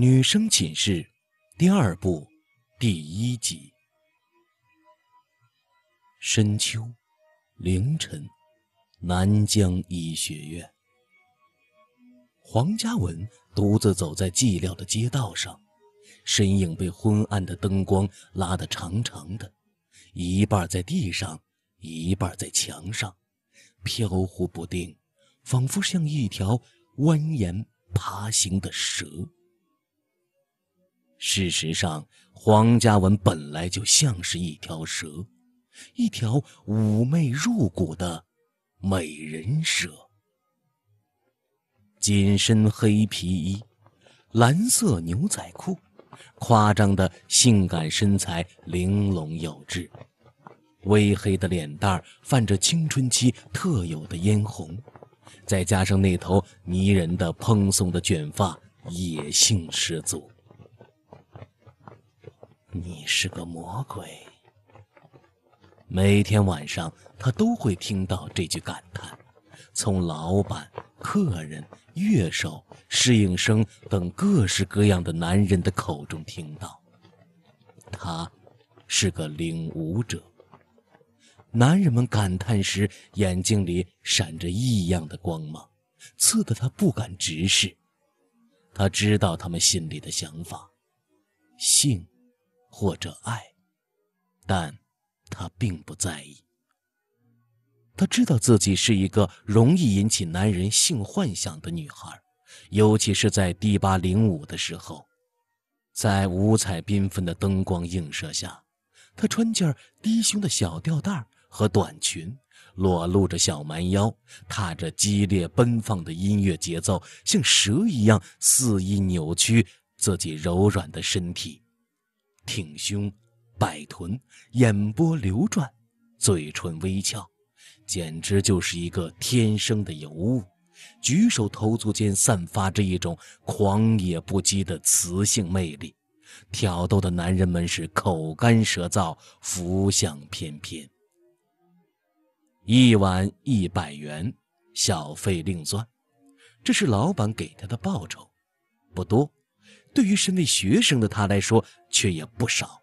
女生寝室，第二部，第一集。深秋，凌晨，南江医学院。黄嘉文独自走在寂寥的街道上，身影被昏暗的灯光拉得长长的，一半在地上，一半在墙上，飘忽不定，仿佛像一条蜿蜒爬行的蛇。事实上，黄嘉文本来就像是一条蛇，一条妩媚入骨的美人蛇。紧身黑皮衣，蓝色牛仔裤，夸张的性感身材玲珑有致，微黑的脸蛋泛着青春期特有的嫣红，再加上那头迷人的蓬松的卷发，野性十足。你是个魔鬼。每天晚上，他都会听到这句感叹，从老板、客人、乐手、侍应生等各式各样的男人的口中听到。他是个领舞者。男人们感叹时，眼睛里闪着异样的光芒，刺得他不敢直视。他知道他们心里的想法，性。或者爱，但他并不在意。他知道自己是一个容易引起男人性幻想的女孩，尤其是在第八零五的时候，在五彩缤纷的灯光映射下，她穿件低胸的小吊带和短裙，裸露着小蛮腰，踏着激烈奔放的音乐节奏，像蛇一样肆意扭曲自己柔软的身体。挺胸，摆臀，眼波流转，嘴唇微翘，简直就是一个天生的尤物。举手投足间散发着一种狂野不羁的雌性魅力，挑逗的男人们是口干舌燥，浮相翩翩。一碗一百元，小费另算，这是老板给他的报酬，不多。对于身为学生的他来说，却也不少。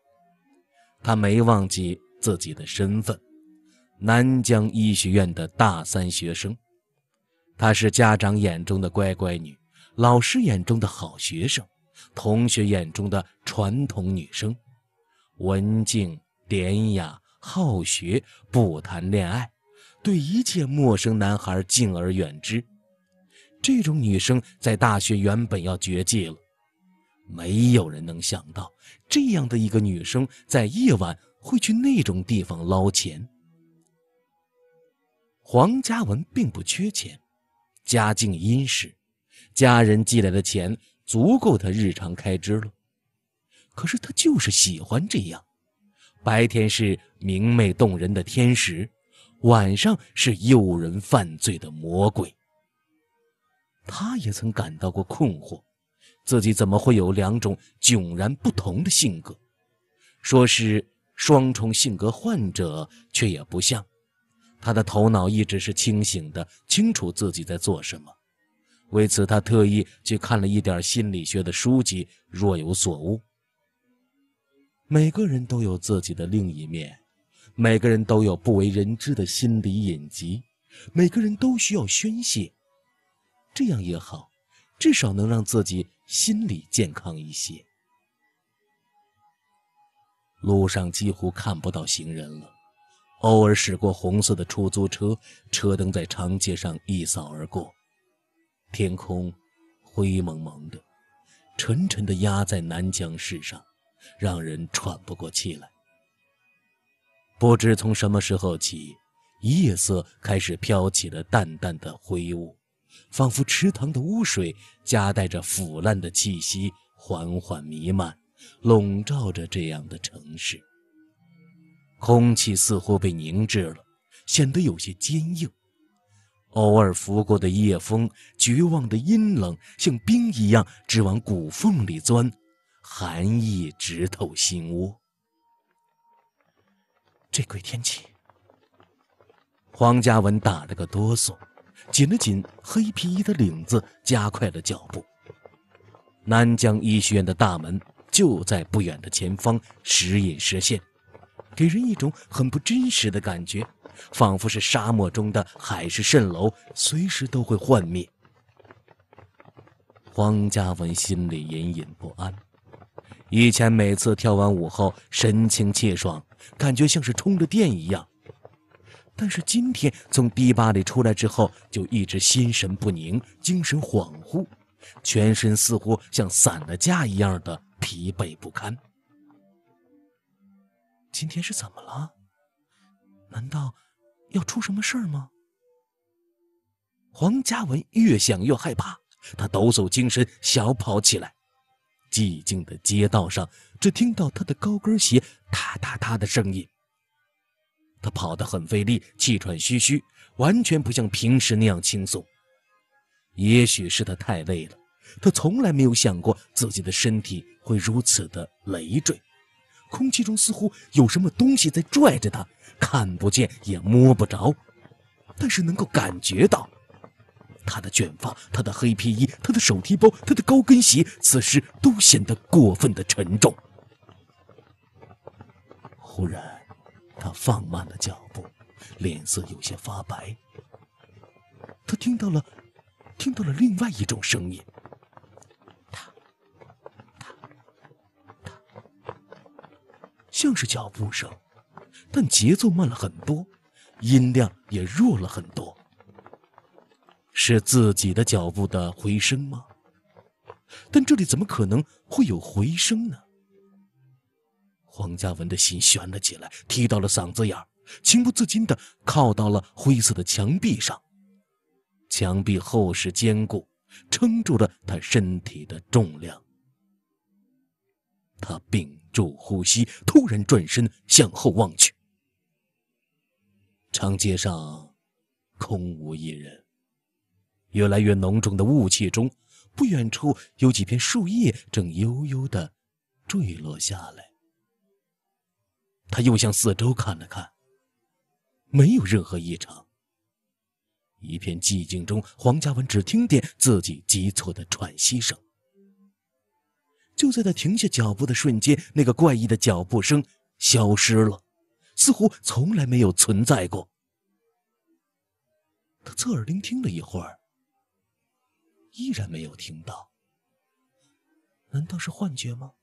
他没忘记自己的身份，南疆医学院的大三学生。她是家长眼中的乖乖女，老师眼中的好学生，同学眼中的传统女生，文静、典雅、好学、不谈恋爱，对一切陌生男孩敬而远之。这种女生在大学原本要绝迹了。没有人能想到，这样的一个女生在夜晚会去那种地方捞钱。黄嘉文并不缺钱，家境殷实，家人寄来的钱足够他日常开支了。可是他就是喜欢这样，白天是明媚动人的天使，晚上是诱人犯罪的魔鬼。他也曾感到过困惑。自己怎么会有两种迥然不同的性格？说是双重性格患者，却也不像。他的头脑一直是清醒的，清楚自己在做什么。为此，他特意去看了一点心理学的书籍，若有所悟。每个人都有自己的另一面，每个人都有不为人知的心理隐疾，每个人都需要宣泄。这样也好，至少能让自己。心理健康一些。路上几乎看不到行人了，偶尔驶过红色的出租车，车灯在长街上一扫而过。天空灰蒙蒙的，沉沉的压在南疆市上，让人喘不过气来。不知从什么时候起，夜色开始飘起了淡淡的灰雾。仿佛池塘的污水夹带着腐烂的气息缓缓弥漫，笼罩着这样的城市。空气似乎被凝滞了，显得有些坚硬。偶尔拂过的夜风，绝望的阴冷，像冰一样直往骨缝里钻，寒意直透心窝。这鬼天气！黄嘉文打了个哆嗦。紧了紧黑皮衣的领子，加快了脚步。南疆医学院的大门就在不远的前方，时隐时现，给人一种很不真实的感觉，仿佛是沙漠中的海市蜃楼，随时都会幻灭。黄嘉文心里隐隐不安。以前每次跳完舞后，神清气爽，感觉像是充了电一样。但是今天从堤坝里出来之后，就一直心神不宁、精神恍惚，全身似乎像散了架一样的疲惫不堪。今天是怎么了？难道要出什么事儿吗？黄嘉文越想越害怕，他抖擞精神，小跑起来。寂静的街道上，只听到他的高跟鞋“踏踏踏的声音。他跑得很费力，气喘吁吁，完全不像平时那样轻松。也许是他太累了，他从来没有想过自己的身体会如此的累赘。空气中似乎有什么东西在拽着他，看不见也摸不着，但是能够感觉到。他的卷发，他的黑皮衣，他的手提包，他的高跟鞋，此时都显得过分的沉重。忽然。他放慢了脚步，脸色有些发白。他听到了，听到了另外一种声音，像是脚步声，但节奏慢了很多，音量也弱了很多。是自己的脚步的回声吗？但这里怎么可能会有回声呢？黄嘉文的心悬了起来，提到了嗓子眼情不自禁地靠到了灰色的墙壁上。墙壁厚实坚固，撑住了他身体的重量。他屏住呼吸，突然转身向后望去。长街上空无一人，越来越浓重的雾气中，不远处有几片树叶正悠悠地坠落下来。他又向四周看了看，没有任何异常。一片寂静中，黄嘉文只听见自己急促的喘息声。就在他停下脚步的瞬间，那个怪异的脚步声消失了，似乎从来没有存在过。他侧耳聆听了一会儿，依然没有听到。难道是幻觉吗？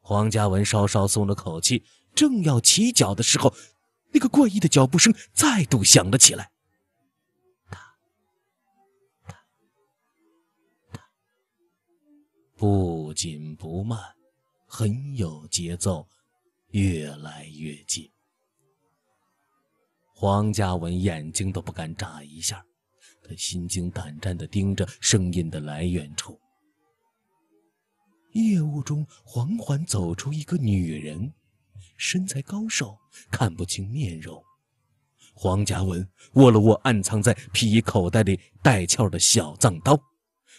黄嘉文稍稍松了口气，正要起脚的时候，那个怪异的脚步声再度响了起来。不紧不慢，很有节奏，越来越近。黄嘉文眼睛都不敢眨一下，他心惊胆战的盯着声音的来源处。夜雾中缓缓走出一个女人，身材高瘦，看不清面容。黄嘉文握了握暗藏在皮衣口袋里带鞘的小藏刀，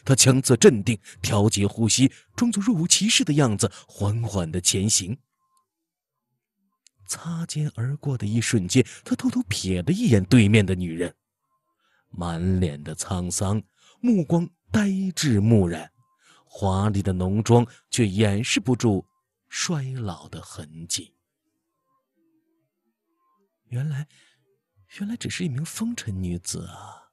他强自镇定，调节呼吸，装作若无其事的样子，缓缓地前行。擦肩而过的一瞬间，他偷偷瞥了一眼对面的女人，满脸的沧桑，目光呆滞木然。华丽的浓妆却掩饰不住衰老的痕迹。原来，原来只是一名风尘女子啊！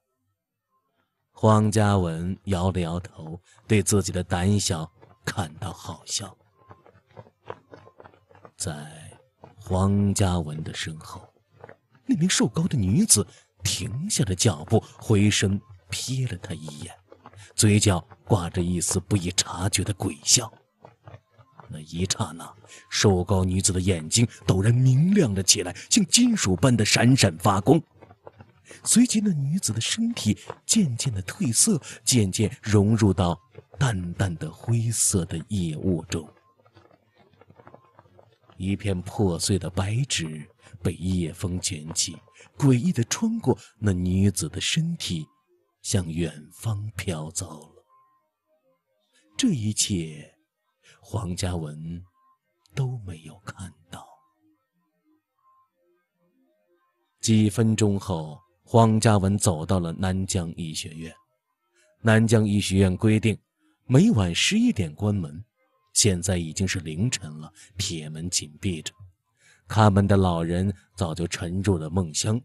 黄嘉文摇了摇头，对自己的胆小感到好笑。在黄嘉文的身后，那名瘦高的女子停下了脚步，回身瞥了他一眼。嘴角挂着一丝不易察觉的鬼笑，那一刹那，瘦高女子的眼睛陡然明亮了起来，像金属般的闪闪发光。随即，那女子的身体渐渐的褪色，渐渐融入到淡淡的灰色的夜雾中。一片破碎的白纸被夜风卷起，诡异的穿过那女子的身体。向远方飘走了。这一切，黄嘉文都没有看到。几分钟后，黄嘉文走到了南疆医学院。南疆医学院规定，每晚十一点关门。现在已经是凌晨了，铁门紧闭着，看门的老人早就沉入了梦乡。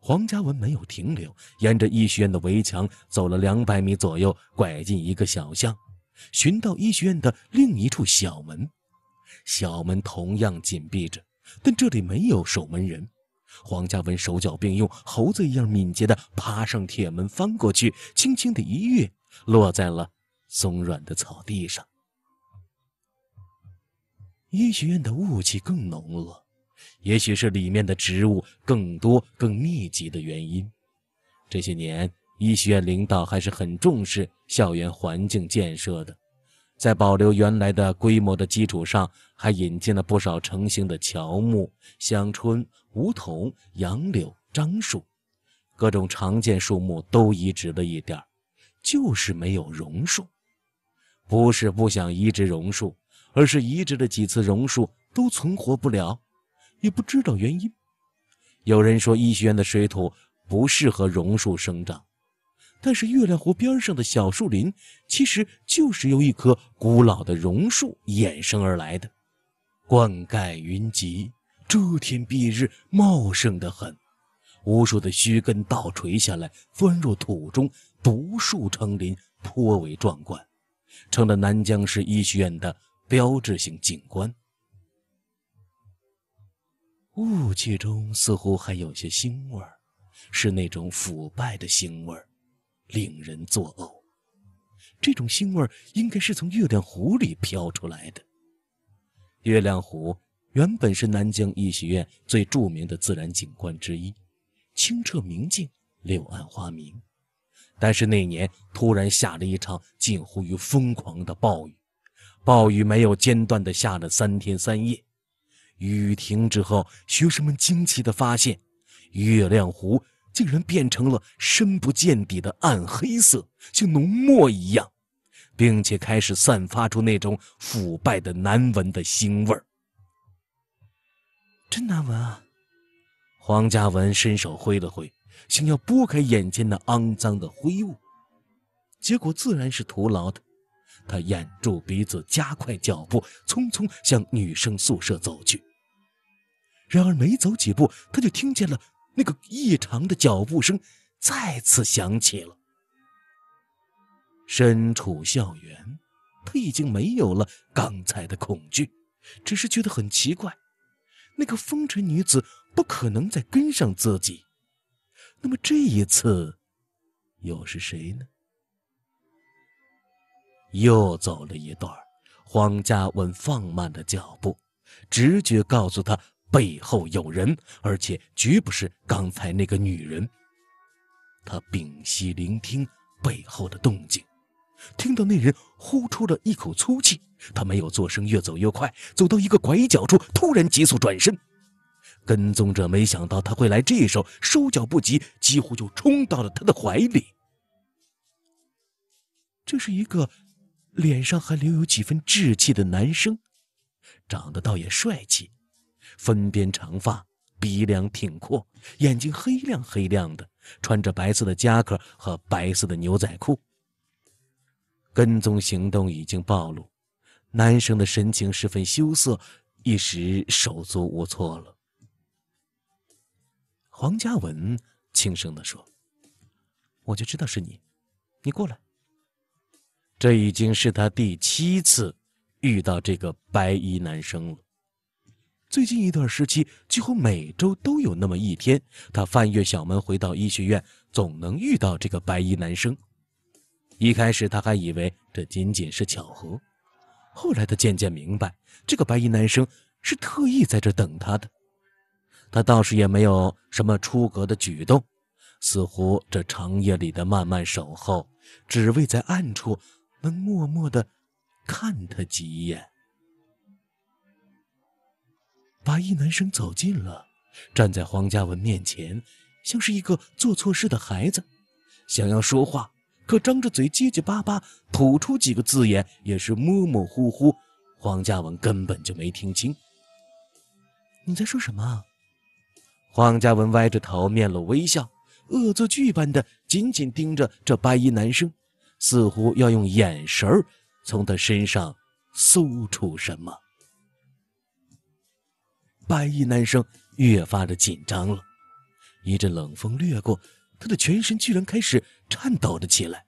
黄嘉文没有停留，沿着医学院的围墙走了两百米左右，拐进一个小巷，寻到医学院的另一处小门。小门同样紧闭着，但这里没有守门人。黄嘉文手脚并用，猴子一样敏捷地爬上铁门，翻过去，轻轻的一跃，落在了松软的草地上。医学院的雾气更浓了。也许是里面的植物更多、更密集的原因。这些年，医学院领导还是很重视校园环境建设的，在保留原来的规模的基础上，还引进了不少成型的乔木，香椿、梧桐、杨柳、樟树，各种常见树木都移植了一点儿，就是没有榕树。不是不想移植榕树，而是移植了几次榕树都存活不了。也不知道原因。有人说医学院的水土不适合榕树生长，但是月亮湖边上的小树林其实就是由一棵古老的榕树衍生而来的。灌溉云集，遮天蔽日，茂盛的很。无数的须根倒垂下来，钻入土中，独树成林，颇为壮观，成了南疆市医学院的标志性景观。雾气中似乎还有些腥味儿，是那种腐败的腥味儿，令人作呕。这种腥味儿应该是从月亮湖里飘出来的。月亮湖原本是南疆医学院最著名的自然景观之一，清澈明净，柳暗花明。但是那年突然下了一场近乎于疯狂的暴雨，暴雨没有间断地下了三天三夜。雨停之后，学生们惊奇地发现，月亮湖竟然变成了深不见底的暗黑色，像浓墨一样，并且开始散发出那种腐败的、难闻的腥味儿。真难闻啊！黄嘉文伸手挥了挥，想要拨开眼前那肮脏的灰雾，结果自然是徒劳的。他掩住鼻子，加快脚步，匆匆向女生宿舍走去。然而，没走几步，他就听见了那个异常的脚步声，再次响起了。身处校园，他已经没有了刚才的恐惧，只是觉得很奇怪：那个风尘女子不可能再跟上自己，那么这一次又是谁呢？又走了一段，黄嘉文放慢了脚步，直觉告诉他。背后有人，而且绝不是刚才那个女人。他屏息聆听背后的动静，听到那人呼出了一口粗气，他没有做声，越走越快，走到一个拐角处，突然急速转身。跟踪者没想到他会来这一手，收脚不及，几乎就冲到了他的怀里。这是一个脸上还留有几分稚气的男生，长得倒也帅气。分边长发，鼻梁挺阔，眼睛黑亮黑亮的，穿着白色的夹克和白色的牛仔裤。跟踪行动已经暴露，男生的神情十分羞涩，一时手足无措了。黄嘉文轻声地说：“我就知道是你，你过来。”这已经是他第七次遇到这个白衣男生了。最近一段时期，几乎每周都有那么一天，他翻越小门回到医学院，总能遇到这个白衣男生。一开始，他还以为这仅仅是巧合，后来他渐渐明白，这个白衣男生是特意在这等他的。他倒是也没有什么出格的举动，似乎这长夜里的慢慢守候，只为在暗处能默默的看他几眼。白衣男生走近了，站在黄嘉文面前，像是一个做错事的孩子，想要说话，可张着嘴结结巴巴，吐出几个字眼也是模模糊糊。黄嘉文根本就没听清。你在说什么？黄嘉文歪着头，面露微笑，恶作剧般的紧紧盯着这白衣男生，似乎要用眼神儿从他身上搜出什么。白衣男生越发的紧张了，一阵冷风掠过，他的全身居然开始颤抖了起来。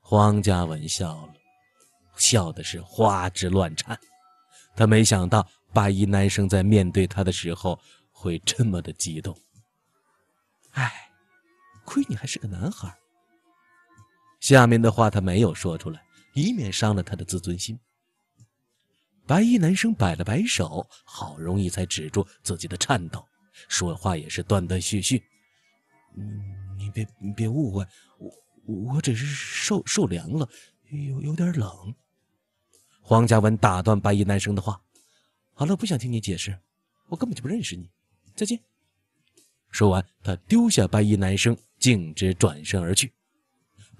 黄嘉文笑了，笑的是花枝乱颤。他没想到白衣男生在面对他的时候会这么的激动。哎，亏你还是个男孩。下面的话他没有说出来，以免伤了他的自尊心。白衣男生摆了摆手，好容易才止住自己的颤抖，说话也是断断续续：“你别、你别误会，我、我只是受、受凉了，有、有点冷。”黄佳文打断白衣男生的话：“好了，不想听你解释，我根本就不认识你，再见。”说完，他丢下白衣男生，径直转身而去。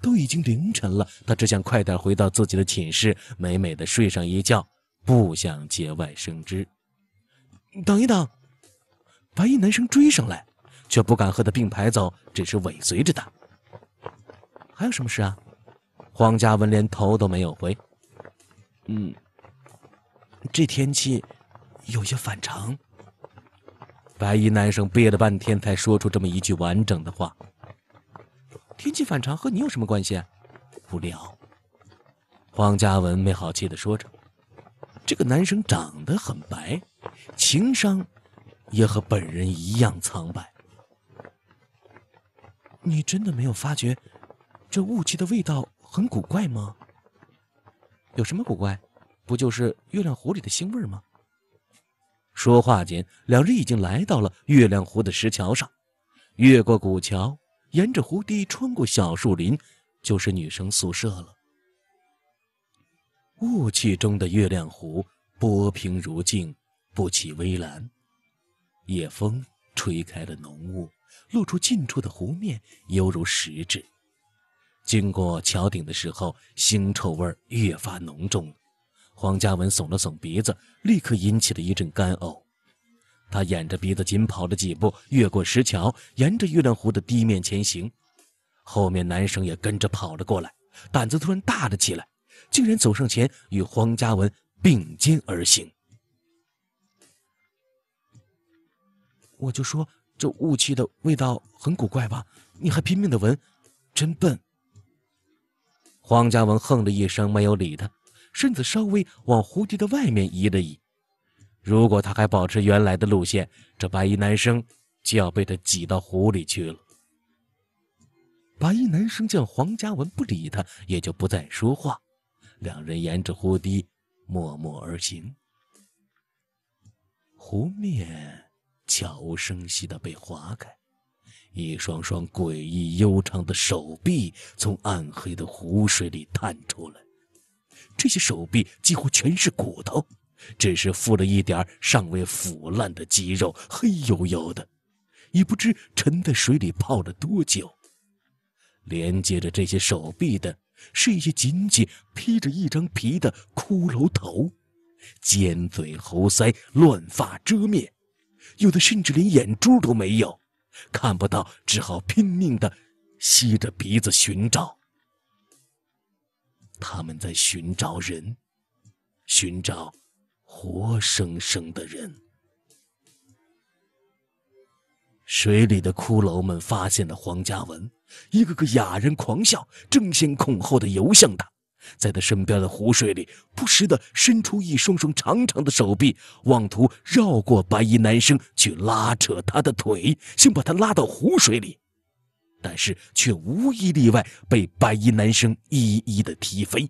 都已经凌晨了，他只想快点回到自己的寝室，美美的睡上一觉。不想节外生枝。等一等，白衣男生追上来，却不敢和他并排走，只是尾随着他。还有什么事啊？黄嘉文连头都没有回。嗯，这天气有些反常。白衣男生憋了半天，才说出这么一句完整的话。天气反常和你有什么关系？无聊。黄嘉文没好气的说着。这个男生长得很白，情商也和本人一样苍白。你真的没有发觉这雾气的味道很古怪吗？有什么古怪？不就是月亮湖里的腥味吗？说话间，两人已经来到了月亮湖的石桥上，越过古桥，沿着湖堤，穿过小树林，就是女生宿舍了。雾气中的月亮湖波平如镜，不起微澜。夜风吹开了浓雾，露出近处的湖面，犹如石质。经过桥顶的时候，腥臭味越发浓重。黄嘉文耸了耸鼻子，立刻引起了一阵干呕。他掩着鼻子，紧跑了几步，越过石桥，沿着月亮湖的堤面前行。后面男生也跟着跑了过来，胆子突然大了起来。竟然走上前与黄嘉文并肩而行。我就说这雾气的味道很古怪吧，你还拼命的闻，真笨。黄嘉文哼了一声，没有理他，身子稍微往湖底的外面移了移。如果他还保持原来的路线，这白衣男生就要被他挤到湖里去了。白衣男生见黄嘉文不理他，也就不再说话。两人沿着湖堤默默而行，湖面悄无声息的被划开，一双双诡异悠长的手臂从暗黑的湖水里探出来，这些手臂几乎全是骨头，只是附了一点尚未腐烂的肌肉，黑黝黝的，也不知沉在水里泡了多久，连接着这些手臂的。是一些仅仅披着一张皮的骷髅头，尖嘴猴腮，乱发遮面，有的甚至连眼珠都没有，看不到，只好拼命的吸着鼻子寻找。他们在寻找人，寻找活生生的人。水里的骷髅们发现了黄嘉文，一个个哑人狂笑，争先恐后的游向他，在他身边的湖水里，不时的伸出一双双长长的手臂，妄图绕过白衣男生去拉扯他的腿，想把他拉到湖水里，但是却无一例外被白衣男生一一的踢飞。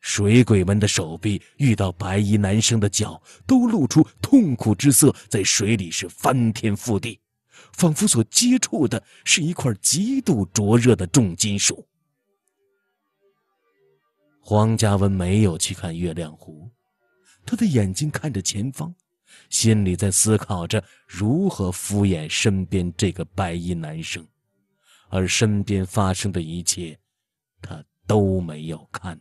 水鬼们的手臂遇到白衣男生的脚，都露出痛苦之色，在水里是翻天覆地，仿佛所接触的是一块极度灼热的重金属。黄嘉文没有去看月亮湖，他的眼睛看着前方，心里在思考着如何敷衍身边这个白衣男生，而身边发生的一切，他都没有看。